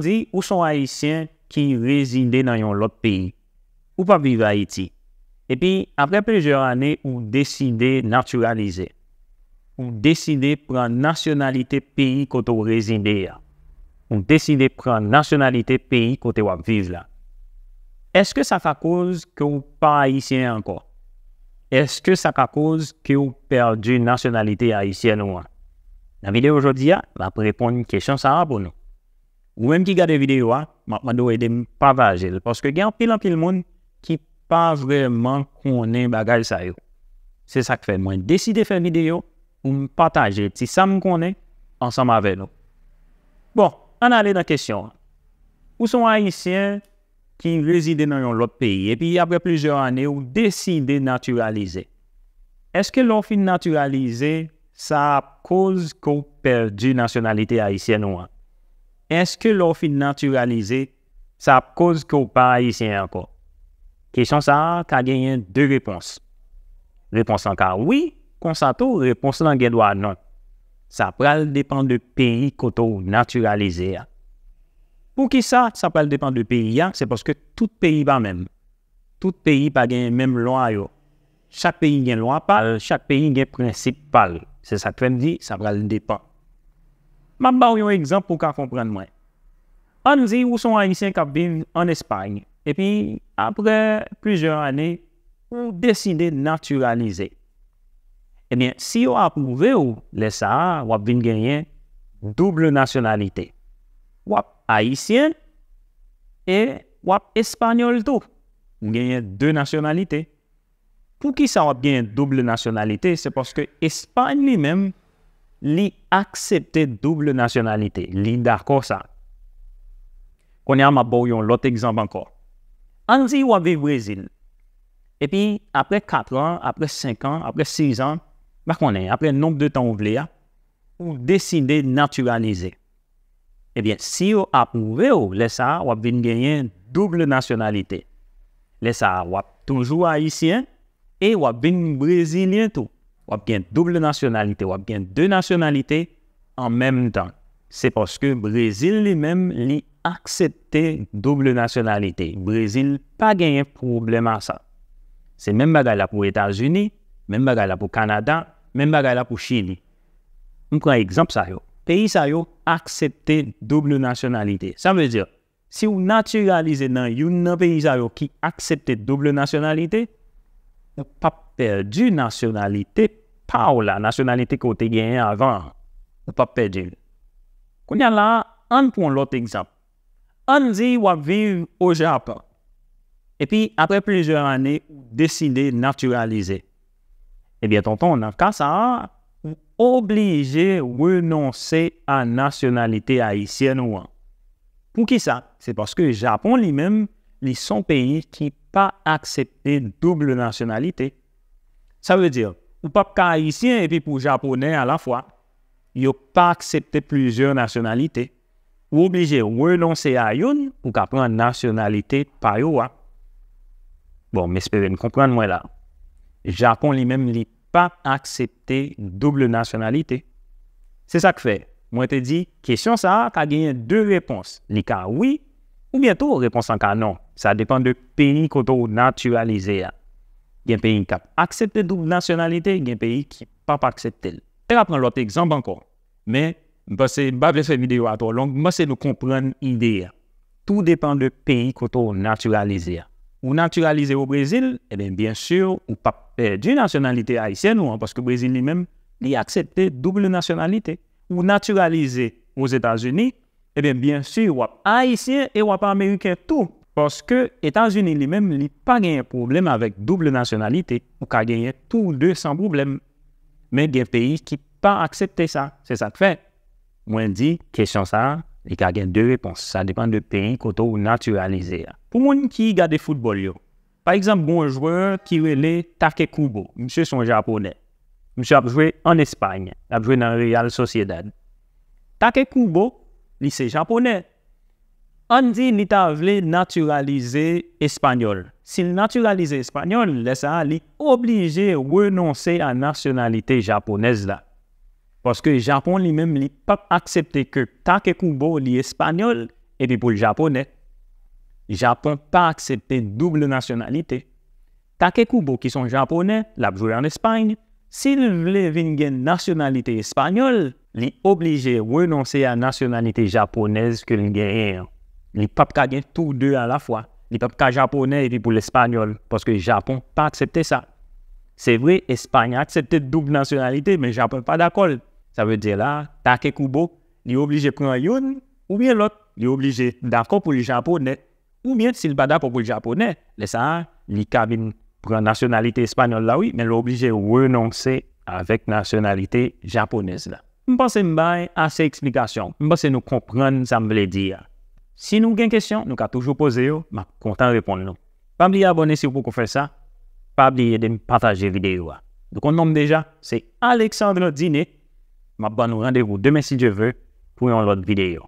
dit où sont les Haïtiens qui résident dans l'autre pays Ou pas vivre Haïti Et puis, après plusieurs années, on décide de naturaliser. On décide de prendre nationalité pays vous résidez. On décide de prendre nationalité pays côté vivre là. Est-ce que ça fait cause qu'on n'est pas haïtien encore Est-ce que ça fait cause qu'on perd la nationalité haïtienne ou Dans la vidéo aujourd'hui, va répondre à une question ça pour nous. Ou menm ki gade videyo a, man nou ede m pavajil. Paske gen an pil an pil moun ki pa vreman konen bagaj sa yo. Se sak fe, mwen deside fèm videyo ou m patajil ti sa m konen ansam ave nou. Bon, an ale nan kesyon a. Ou son Haitien ki rezide nan yon lot peyi e pi apre plejor ane ou deside naturalize? Eske lò fi naturalize sa ap koz ko perdi nasyonalite Haitien ou an? Enske lò fi naturalize, sa ap koz ko pa isen anko? Kèchon sa, ka genyen de repons. Repons anka, oui, konsato, repons lan gen do anon. Sa pral depan de peyi koto naturalize a. Pou ki sa, sa pral depan de peyi a, se poske tout peyi pa men. Tout peyi pa genyen men lwa yo. Chak peyi gen lwa pal, chak peyi gen prinsip pal. Se sa kwen di, sa pral depan. Ma bar yon ekzamp pou ka kompren mwen. An zi ou son Haitien kap bin en Espagne, epi apre plizior ane ou deside naturalize. Ebyen, eh si yo ap mouve ou lesa, wap bin genyen double nasyonalite. Wap Haitien, e wap Espanyol tou, ou genyen de nasyonalite. Pou ki sa wap genyen double nasyonalite, se poske Espany li menm, li aksepte double nasyonalite, li darko sa. Kwenye am ap bo yon lot ekzamp ankor. Anzi wap vi Brezin, epi apre 4 an, apre 5 an, apre 6 an, bak wane, apre nop de tan ou vle ya, ou deside naturalize. Ebyen, si yo ap mouve yo, lesa wap vin genyen double nasyonalite. Lesa wap toujou ayisyen, e wap vin Brezilyen tou. ou bien double nationalité, ou bien deux nationalités en même temps. C'est parce que le Brésil lui-même lui accepté double nationalité. Brésil pas gagné problème à ça. C'est même pour les pour États-Unis, même pour le pour Canada, même bagage pour Chili. On prend exemple ça Pays ça yo accepté double nationalité. Ça veut dire si vous naturalisez dans un pays qui accepte double nationalité, pas perdu nationalité par la nationalité côté gagné avant pas ou pas Quand Qu'on a là un pou l'autre On on qu'on va vivre au Japon. et puis après plusieurs années ou naturaliser. Eh bien, tonton, tantôt on on a, ou renoncer à la nationalité haïtienne ou qui ça C'est parce que le Japon lui-même, pays sont pays pas accepté accepter double nationalité. Sa ve dir, ou pap kahisyen epi pou japonè a la fwa, yo pa aksepte plizur nasyonalite, ou oblige renonse a yon pou ka pran nasyonalite pa yo a. Bon, mespere nou kompran mwen la. Japon li menm li pa aksepte double nasyonalite. Se sa k fe, mwen te di, kesyon sa ka genyen de repons li ka wii, ou mwento reponsan ka non. Sa depan de peni koto naturalize a. Gen peyi kap aksepte double nasyonalite, gen peyi ki pa pa akseptel. Tera pran lot ekzamb ankon. Men, mbese mba bleswe mideyo ato, long mbese nou kompran ideya. Tout depan de peyi koto naturalize ya. Ou naturalize yo Brezil, e eh ben bien sur, ou pape di nasyonalite Haitien ou an, paske Brezil li men, li aksepte double nasyonalite. Ou naturalize yo Etats-Unis, e ben bien sur, wap Haitien e wap Ameriken tou. Poske, Etats-Unis li menm li pa genye problem avèk double nasyonalite, ou ka genye tou ou de san problem. Men genye peyi ki pa aksepte sa, se sa te fè. Mwen di, kesyon sa, li ka genye de repons. Sa depan de peyin koto ou naturalize. Pou moun ki yi gade futbol yo. Par exemple, bon joueur ki rele Takekubo, msè son japonè. Msè apjwe en Espagne, apjwe nan real sosiedad. Takekubo, lise japonè. On dit ni ta vle naturalize espanyol. Si naturalize espanyol, lesa li oblige renonse a là, Parce la. Paske Japon lui-même li pas aksepte que Takekubo l'espagnol koubo li espanyol le Le pou Japon pas aksepte double nationalité. Takekubo qui sont japonais, la pjouè en Espagne. S'il voulait vle vin gen espagnole, espanyol, li oblige renonse a nationalité japonaise ke les papes qui ont tous deux à la fois. Les papes qui japonais et puis pour l'espagnol. Parce que le Japon n'a pas accepté ça. C'est vrai, l'Espagne a accepté double nationalité, mais le Japon pas d'accord. Ça veut dire là, Takekubo, il est obligé de prendre une ou bien l'autre. Il est obligé d'accord pour les japonais. Ou bien s'il n'est pas d'accord pour le japonais, les ça, les cabines prend nationalité espagnole là, oui, mais il obligé de renoncer avec nationalité japonaise là. Je pense que c'est assez explication. Je pense que nous comprenons ce que je veux dire. Si nous avons des questions, nous pouvons toujours poser, je suis content de répondre. Pas oublier abonner si vous pouvez faire ça. Pas oublier de partager la vidéo. Hein. Donc, on nomme déjà, c'est Alexandre Dîner. Je vous rendez-vous demain si je veux pour une autre vidéo.